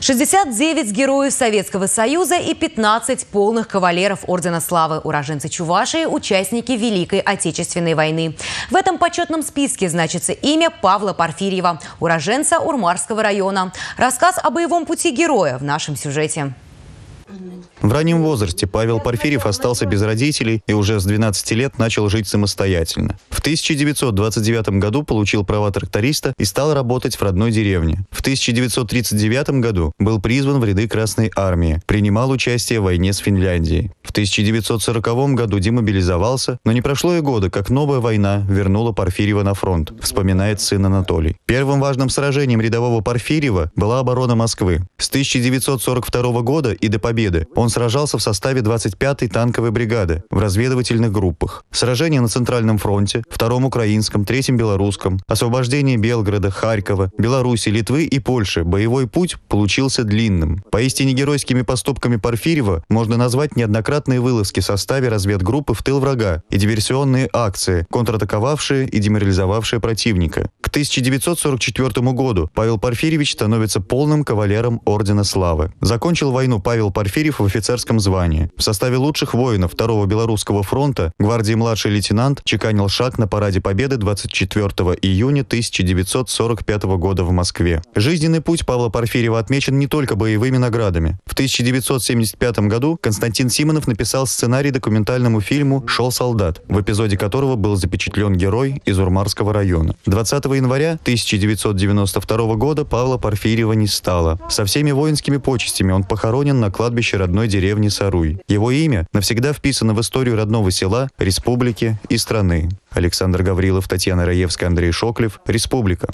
69 героев Советского Союза и 15 полных кавалеров Ордена Славы, уроженцы Чувашии, участники Великой Отечественной войны. В этом почетном списке значится имя Павла Порфирьева, уроженца Урмарского района. Рассказ о боевом пути героя в нашем сюжете. В раннем возрасте Павел Порфирьев остался без родителей и уже с 12 лет начал жить самостоятельно. В 1929 году получил права тракториста и стал работать в родной деревне. В 1939 году был призван в ряды Красной Армии, принимал участие в войне с Финляндией. В 1940 году демобилизовался, но не прошло и года, как новая война вернула Порфирьева на фронт, вспоминает сын Анатолий. Первым важным сражением рядового Порфирьева была оборона Москвы. С 1942 года и до победы Победы. Он сражался в составе 25-й танковой бригады в разведывательных группах. Сражения на Центральном фронте, Втором Украинском, Третьем Белорусском, освобождение Белграда, Харькова, Беларуси, Литвы и Польши. Боевой путь получился длинным. Поистине геройскими поступками Порфирьева можно назвать неоднократные вылазки в составе разведгруппы в тыл врага и диверсионные акции, контратаковавшие и деморализовавшие противника. К 1944 году Павел Порфирьевич становится полным кавалером Ордена Славы. Закончил войну Павел Порфирьев в офицерском звании. В составе лучших воинов Второго Белорусского фронта гвардии младший лейтенант чеканил шаг на Параде Победы 24 июня 1945 года в Москве. Жизненный путь Павла Порфирьева отмечен не только боевыми наградами. В 1975 году Константин Симонов написал сценарий документальному фильму «Шел солдат», в эпизоде которого был запечатлен герой из Урмарского района. 20 января 1992 года Павла Порфирьева не стало. Со всеми воинскими почестями он похоронен на кладбище родной деревни Саруй. Его имя навсегда вписано в историю родного села, республики и страны. Александр Гаврилов, Татьяна Раевская, Андрей Шоклев. Республика.